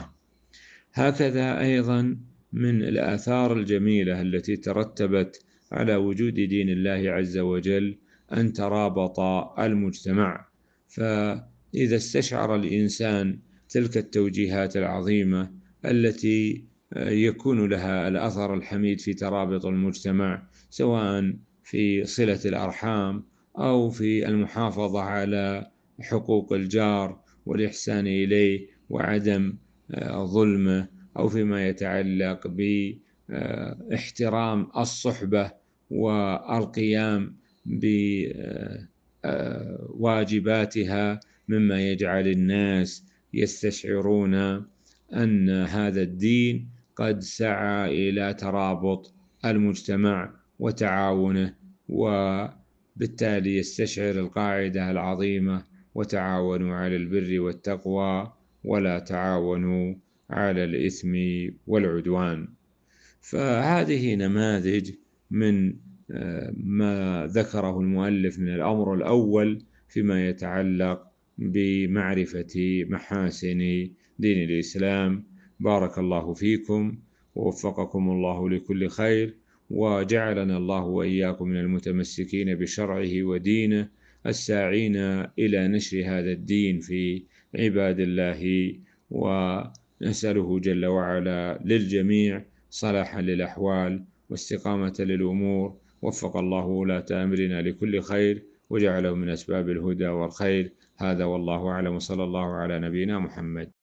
هكذا ايضا من الاثار الجميله التي ترتبت على وجود دين الله عز وجل أن ترابط المجتمع فإذا استشعر الإنسان تلك التوجيهات العظيمة التي يكون لها الأثر الحميد في ترابط المجتمع سواء في صلة الأرحام أو في المحافظة على حقوق الجار والإحسان إليه وعدم ظلمه أو فيما يتعلق باحترام الصحبة والقيام بواجباتها آه، آه، مما يجعل الناس يستشعرون ان هذا الدين قد سعى الى ترابط المجتمع وتعاونه وبالتالي يستشعر القاعده العظيمه وتعاونوا على البر والتقوى ولا تعاونوا على الاثم والعدوان فهذه نماذج من ما ذكره المؤلف من الأمر الأول فيما يتعلق بمعرفة محاسن دين الإسلام بارك الله فيكم ووفقكم الله لكل خير وجعلنا الله وإياكم من المتمسكين بشرعه ودينه الساعين إلى نشر هذا الدين في عباد الله ونسأله جل وعلا للجميع صلاحا للأحوال واستقامة للأمور وفق الله ولاة أمرنا لكل خير وجعله من أسباب الهدى والخير هذا والله أعلم صلى الله على نبينا محمد